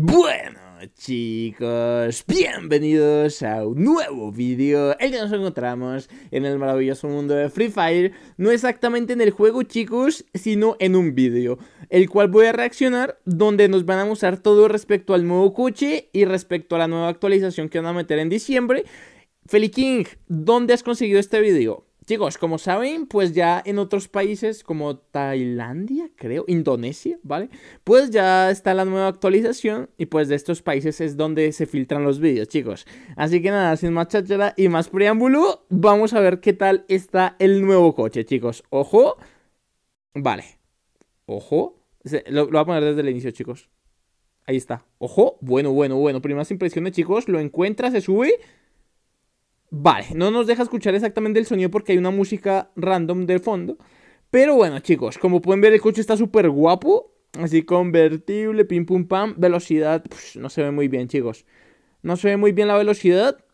Bueno chicos, bienvenidos a un nuevo vídeo El que nos encontramos en el maravilloso mundo de Free Fire No exactamente en el juego chicos, sino en un vídeo El cual voy a reaccionar, donde nos van a mostrar todo respecto al nuevo coche Y respecto a la nueva actualización que van a meter en diciembre King, ¿dónde has conseguido este vídeo? Chicos, como saben, pues ya en otros países como Tailandia, creo, Indonesia, ¿vale? Pues ya está la nueva actualización y pues de estos países es donde se filtran los vídeos, chicos. Así que nada, sin más chachara y más preámbulo, vamos a ver qué tal está el nuevo coche, chicos. Ojo. Vale. Ojo. Lo, lo voy a poner desde el inicio, chicos. Ahí está. Ojo. Bueno, bueno, bueno. Primeras impresiones, chicos. Lo encuentras, se sube. Vale, no nos deja escuchar exactamente el sonido porque hay una música random del fondo. Pero bueno, chicos, como pueden ver, el coche está súper guapo. Así convertible, pim pum pam. Velocidad, no se ve muy bien, chicos. No se ve muy bien la velocidad.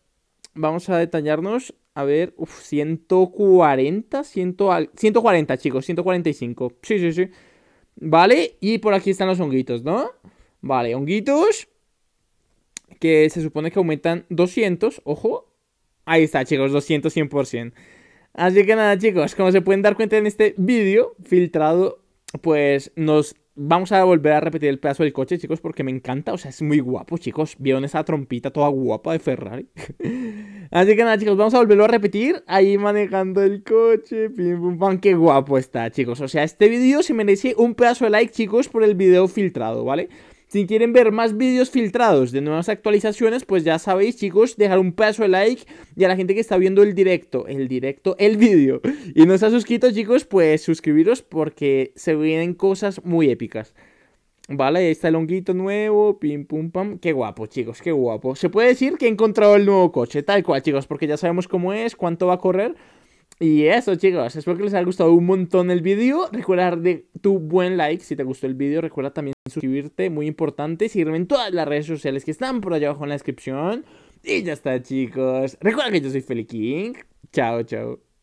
Vamos a detallarnos. A ver, uf, 140, 100 140, chicos, 145. Sí, sí, sí. Vale, y por aquí están los honguitos, ¿no? Vale, honguitos. Que se supone que aumentan 200, ojo, Ahí está, chicos, 200, 100%. Así que nada, chicos, como se pueden dar cuenta en este vídeo filtrado, pues nos vamos a volver a repetir el pedazo del coche, chicos, porque me encanta. O sea, es muy guapo, chicos. ¿Vieron esa trompita toda guapa de Ferrari? Así que nada, chicos, vamos a volverlo a repetir. Ahí manejando el coche. Pim, pum, pam. Qué guapo está, chicos. O sea, este vídeo se merece un pedazo de like, chicos, por el video filtrado, ¿vale? vale si quieren ver más vídeos filtrados de nuevas actualizaciones, pues ya sabéis, chicos, dejar un paso de like y a la gente que está viendo el directo, el directo, el vídeo y no se ha suscrito, chicos, pues suscribiros porque se vienen cosas muy épicas. Vale, ahí está el honguito nuevo, pim pum pam. Qué guapo, chicos, qué guapo. Se puede decir que he encontrado el nuevo coche, tal cual, chicos, porque ya sabemos cómo es, cuánto va a correr. Y eso chicos, espero que les haya gustado un montón el vídeo. Recuerda darle tu buen like si te gustó el vídeo. Recuerda también suscribirte, muy importante. Seguirme en todas las redes sociales que están por allá abajo en la descripción. Y ya está chicos. Recuerda que yo soy Feli King. Chao, chao.